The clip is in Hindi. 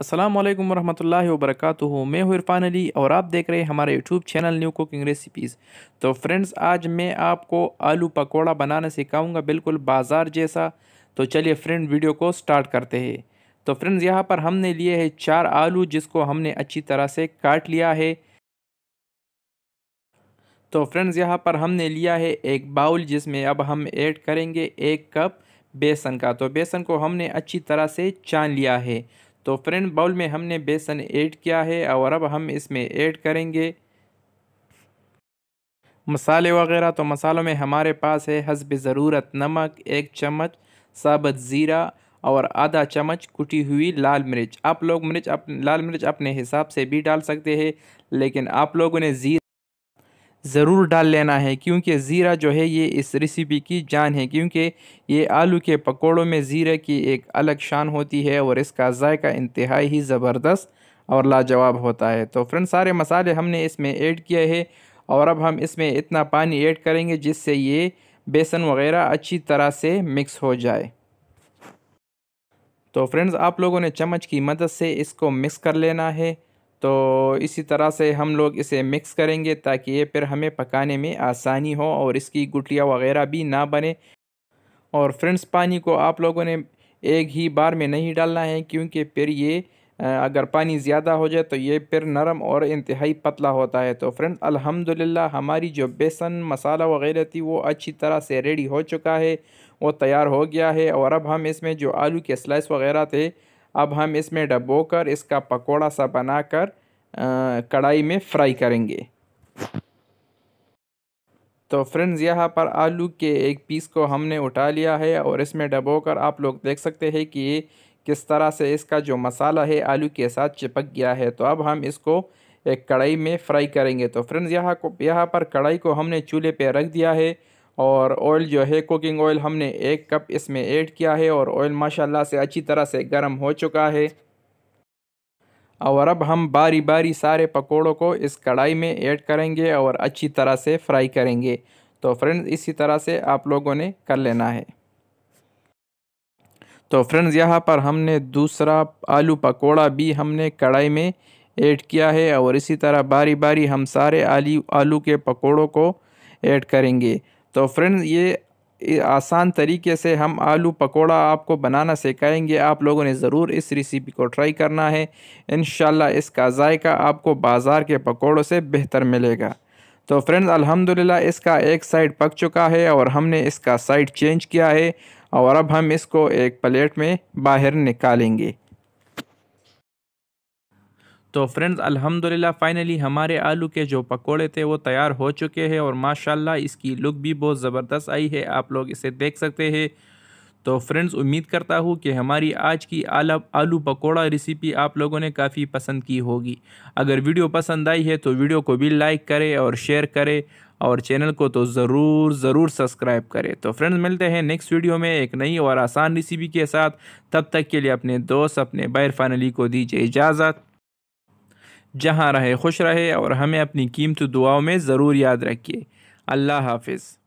अस्सलाम वालेकुम रहमतुल्लाहि व मैं हूँ इरफान अली और आप देख रहे हैं हमारे YouTube channel new cooking recipes तो फ्रेंड्स आज मैं आपको आलू पकौड़ा बनाना सिखाऊंगा बिल्कुल बाज़ार जैसा तो चलिए फ्रेंड वीडियो को स्टार्ट करते हैं तो फ्रेंड्स यहाँ पर हमने लिए है चार आलू जिसको हमने अच्छी तरह से काट लिया है तो फ्रेंड्स यहाँ पर हमने लिया है एक बाउल जिसमें अब हम ऐड करेंगे एक कप बेसन का तो बेसन को हमने अच्छी तरह से छान लिया है तो फ्रेंड बाउल में हमने बेसन ऐड किया है और अब हम इसमें ऐड करेंगे मसाले वगैरह तो मसालों में हमारे पास है हसब ज़रूरत नमक एक चम्मच साबत ज़ीरा और आधा चम्मच कुटी हुई लाल मिर्च आप लोग मिर्च अप, लाल मिर्च अपने हिसाब से भी डाल सकते हैं लेकिन आप लोगों ने ज़ीरा ज़रूर डाल लेना है क्योंकि ज़ीरा जो है ये इस रेसिपी की जान है क्योंकि ये आलू के पकौड़ों में ज़ीरे की एक अलग शान होती है और इसका जायका इंतहा ही ज़बरदस्त और लाजवाब होता है तो फ्रेंड सारे मसाले हमने इसमें ऐड किए हैं और अब हम इसमें इतना पानी ऐड करेंगे जिससे ये बेसन वगैरह अच्छी तरह से मिक्स हो जाए तो फ्रेंड्स आप लोगों ने चम्मच की मदद से इसको मिक्स कर लेना है तो इसी तरह से हम लोग इसे मिक्स करेंगे ताकि ये फिर हमें पकाने में आसानी हो और इसकी गुटलियाँ वगैरह भी ना बने और फ्रेंड्स पानी को आप लोगों ने एक ही बार में नहीं डालना है क्योंकि फिर ये अगर पानी ज़्यादा हो जाए तो ये फिर नरम और इंतहाई पतला होता है तो फ्रेंड अल्हम्दुलिल्लाह हमारी जो बेसन मसाला वगैरह थी वो अच्छी तरह से रेडी हो चुका है वो तैयार हो गया है और अब हम इसमें जो आलू के स्लाइस वगैरह थे अब हम इसमें डबो कर इसका पकोड़ा सा बनाकर कढ़ाई में फ्राई करेंगे तो फ्रेंड्स यहाँ पर आलू के एक पीस को हमने उठा लिया है और इसमें डबो कर आप लोग देख सकते हैं कि किस तरह से इसका जो मसाला है आलू के साथ चिपक गया है तो अब हम इसको एक कढ़ाई में फ्राई करेंगे तो फ्रेंड्स यहाँ को यहाँ पर कढ़ाई को हमने चूल्हे पे रख दिया है और ऑयल जो है कुकिंग ऑयल हमने एक कप इसमें ऐड किया है और ऑयल माशाल्लाह से अच्छी तरह से गर्म हो चुका है और अब हम बारी बारी सारे पकोड़ों को इस कढ़ाई में ऐड करेंगे और अच्छी तरह से फ्राई करेंगे तो फ्रेंड्स इसी तरह से आप लोगों ने कर लेना है तो फ्रेंड्स यहाँ पर हमने दूसरा आलू पकोड़ा भी हमने कढ़ाई में ऐड किया है और इसी तरह बारी बारी हम सारे आलू आलू के पकोड़ों को ऐड करेंगे तो फ्रेंड्स ये आसान तरीके से हम आलू पकोड़ा आपको बनाना सिखाएंगे आप लोगों ने ज़रूर इस रेसिपी को ट्राई करना है इन इसका जायका आपको बाज़ार के पकोड़ों से बेहतर मिलेगा तो फ्रेंड्स अल्हम्दुलिल्लाह इसका एक साइड पक चुका है और हमने इसका साइड चेंज किया है और अब हम इसको एक प्लेट में बाहर निकालेंगे तो फ्रेंड्स अल्हम्दुलिल्लाह फ़ाइनली हमारे आलू के जो पकोड़े थे वो तैयार हो चुके हैं और माशाल्लाह इसकी लुक भी बहुत ज़बरदस्त आई है आप लोग इसे देख सकते हैं तो फ्रेंड्स उम्मीद करता हूँ कि हमारी आज की आला आलू पकोड़ा रेसिपी आप लोगों ने काफ़ी पसंद की होगी अगर वीडियो पसंद आई है तो वीडियो को भी लाइक करें और शेयर करें और चैनल को तो ज़रूर ज़रूर सब्सक्राइब करें तो फ्रेंड्स मिलते हैं नेक्स्ट वीडियो में एक नई और आसान रेसिपी के साथ तब तक के लिए अपने दोस्त अपने बैर फैमिली को दीजिए इजाज़त जहाँ रहे खुश रहे और हमें अपनी कीमत दुआओं में ज़रूर याद रखिए अल्लाह हाफिज़